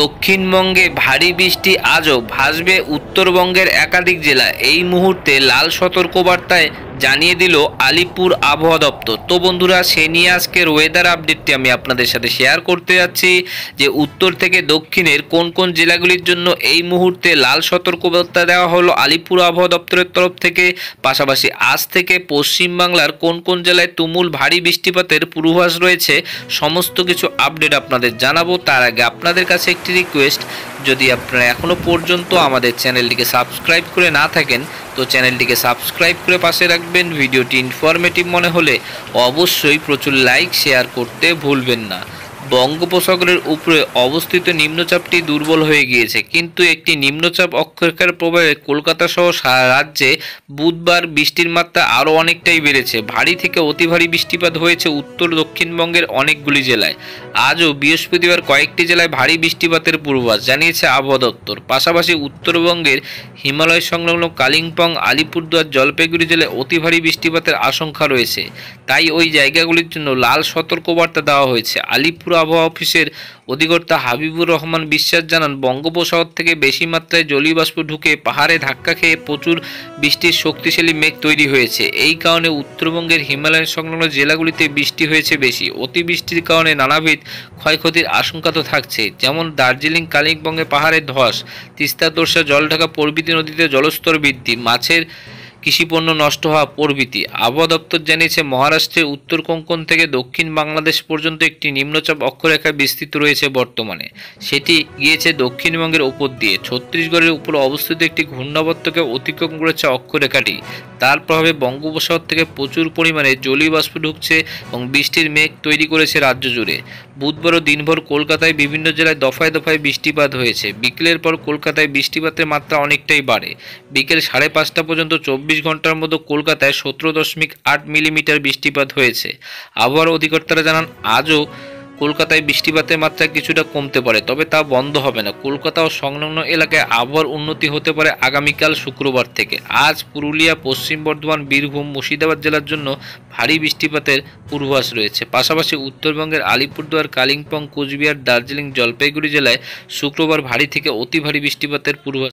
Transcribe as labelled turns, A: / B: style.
A: দক্ষিণবঙ্গে ভারী বৃষ্টি আজও ভাসবে উত্তরবঙ্গের একাধিক জেলা এই মুহূর্তে লাল সতর্কবার্তায় জানিয়ে দিল আলিপুর আবহাওয়া দপ্তর তো বন্ধুরা সে নিয়ে আজকের ওয়েদার আপডেটটি আমি আপনাদের সাথে শেয়ার করতে যাচ্ছি যে উত্তর থেকে দক্ষিণের কোন কোন জেলাগুলির জন্য এই মুহূর্তে লাল সতর্কবার্তা দেওয়া হলো আলিপুর আবহাওয়া দপ্তরের তরফ থেকে পাশাপাশি আজ থেকে পশ্চিমবাংলার কোন কোন জেলায় তুমুল ভারী বৃষ্টিপাতের পূর্বাভাস রয়েছে সমস্ত কিছু আপডেট আপনাদের জানাবো তার আগে আপনাদের কাছে একটি রিকোয়েস্ট যদি আপনারা এখনও পর্যন্ত আমাদের চ্যানেলটিকে সাবস্ক্রাইব করে না থাকেন তো চ্যানেলটিকে সাবস্ক্রাইব করে পাশে রাখবেন ভিডিওটি ইনফরমেটিভ মনে হলে অবশ্যই প্রচুর লাইক শেয়ার করতে ভুলবেন না বঙ্গোপসাগরের উপরে অবস্থিত নিম্নচাপটি দুর্বল হয়ে গিয়েছে কিন্তু একটি নিম্নচাপ অক্ষরেখার প্রভাবে কলকাতাসহ সহ সারা রাজ্যে বুধবার বৃষ্টির মাত্রা আরও অনেকটাই বেড়েছে ভারী থেকে অতি ভারী বৃষ্টিপাত হয়েছে উত্তর দক্ষিণবঙ্গের অনেকগুলি জেলায় আজও বৃহস্পতিবার কয়েকটি জেলায় ভারী বৃষ্টিপাতের পূর্বাস জানিয়েছে আবহাওয়া দপ্তর পাশাপাশি উত্তরবঙ্গের হিমালয় সংলগ্ন কালিম্পং আলিপুরদুয়ার জলপাইগুড়ি জেলায় অতি ভারী বৃষ্টিপাতের আশঙ্কা রয়েছে তাই ওই জায়গাগুলির জন্য লাল সতর্কবার্তা দেওয়া হয়েছে আলিপুর রংপুর আবহাওয়া অফিসের অধিকর্তা হাবিবুর রহমান বিশ্বাস জানান বঙ্গোপসাগর থেকে বেশি মাত্রায় জলীয়বাষ্প ঢুকে পাহাড়ে ধাক্কা খেয়ে প্রচুর বৃষ্টির শক্তিশালী মেঘ তৈরি হয়েছে এই কারণে উত্তরবঙ্গের হিমালয় সংলগ্ন জেলাগুলিতে বৃষ্টি হয়েছে বেশি অতিবৃষ্টির কারণে নানাবিধ ক্ষয়ক্ষতির আশঙ্কা তো থাকছে যেমন দার্জিলিং কালিম্পংয়ে পাহাড়ে ধস তিস্তা তোরসা জলঢাকা প্রভৃতি নদীতে জলস্তর বৃদ্ধি মাছের কৃষিপণ্য নষ্ট হওয়া প্রভৃতি আবহাওয়া দপ্তর জানিয়েছে মহারাষ্ট্রে উত্তর কোঙ্কন থেকে দক্ষিণ বাংলাদেশ পর্যন্ত একটি নিম্নচাপ অক্ষরেখা বিস্তৃত রয়েছে বর্তমানে সেটি গিয়েছে দক্ষিণবঙ্গের উপর দিয়ে ছত্তিশগড়ের উপর অবস্থিত একটি ঘূর্ণাবর্তকে অতিক্রম করেছে অক্ষরেখাটি তার প্রভাবে বঙ্গোপসাগর থেকে প্রচুর পরিমাণে জলীয়বাষ্প ঢুকছে এবং বৃষ্টির মেঘ তৈরি করেছে রাজ্য জুড়ে বুধবারও দিনভর কলকাতায় বিভিন্ন জেলায় দফায় দফায় বৃষ্টিপাত হয়েছে বিকেলের পর কলকাতায় বৃষ্টিপাতের মাত্রা অনেকটাই বাড়ে বিকেল সাড়ে পাঁচটা পর্যন্ত চব্বিশ চব্বিশ ঘন্টার মধ্যে কলকাতায় সতেরো দশমিক আট মিলিমিটার বৃষ্টিপাত হয়েছে আবহাওয়ার অধিকর্তারা জানান আজও কলকাতায় বৃষ্টিপাতের মাত্রা কিছুটা কমতে পারে তবে তা বন্ধ হবে না কলকাতা ও সংলগ্ন এলাকায় আবহাওয়ার উন্নতি হতে পারে আগামীকাল শুক্রবার থেকে আজ পুরুলিয়া পশ্চিম বর্ধমান বীরভূম মুর্শিদাবাদ জেলার জন্য ভারী বৃষ্টিপাতের পূর্বাভাস রয়েছে পাশাপাশি উত্তরবঙ্গের আলিপুরদুয়ার কালিম্পং কুচবিহার দার্জিলিং জলপাইগুড়ি জেলায় শুক্রবার ভারী থেকে অতি ভারী বৃষ্টিপাতের পূর্বাভাস